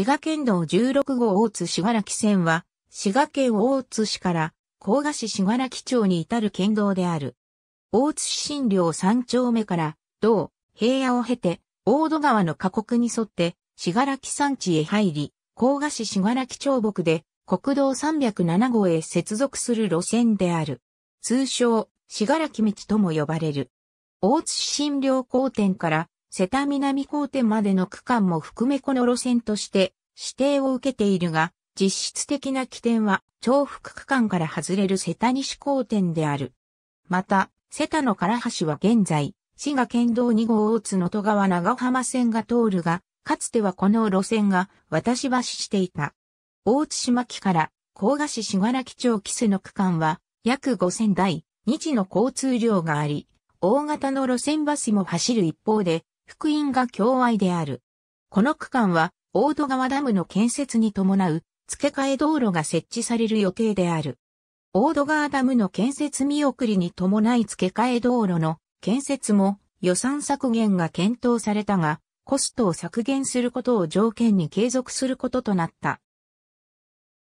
滋賀県道16号大津しがらき線は、滋賀県大津市から甲賀市しがらき町に至る県道である。大津市新寮3丁目から、道、平野を経て、大戸川の河谷に沿って、しがらき山地へ入り、甲賀市しがらき町北で、国道307号へ接続する路線である。通称、しがらき道とも呼ばれる。大津市新寮交点から、瀬田南高店までの区間も含めこの路線として指定を受けているが、実質的な起点は重複区間から外れる瀬田西高店である。また、瀬田の唐橋は現在、滋賀県道2号大津の戸川長浜線が通るが、かつてはこの路線が渡し橋していた。大津島木から甲賀市しがらき町キスの区間は約5000台、日の交通量があり、大型の路線バスも走る一方で、福音が境愛である。この区間は、大戸川ダムの建設に伴う、付け替え道路が設置される予定である。大戸川ダムの建設見送りに伴い付け替え道路の建設も予算削減が検討されたが、コストを削減することを条件に継続することとなった。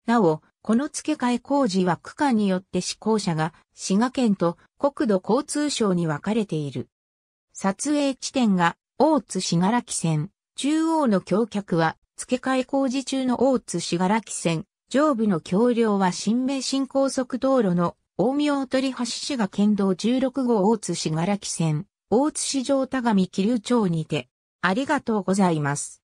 なお、この付け替え工事は区間によって施行者が滋賀県と国土交通省に分かれている。撮影地点が大津しがらき線、中央の橋脚は、付け替え工事中の大津しがらき線、上部の橋梁は新名新高速道路の大名鳥橋市が県道16号大津しがらき線、大津市上田上気流町にて、ありがとうございます。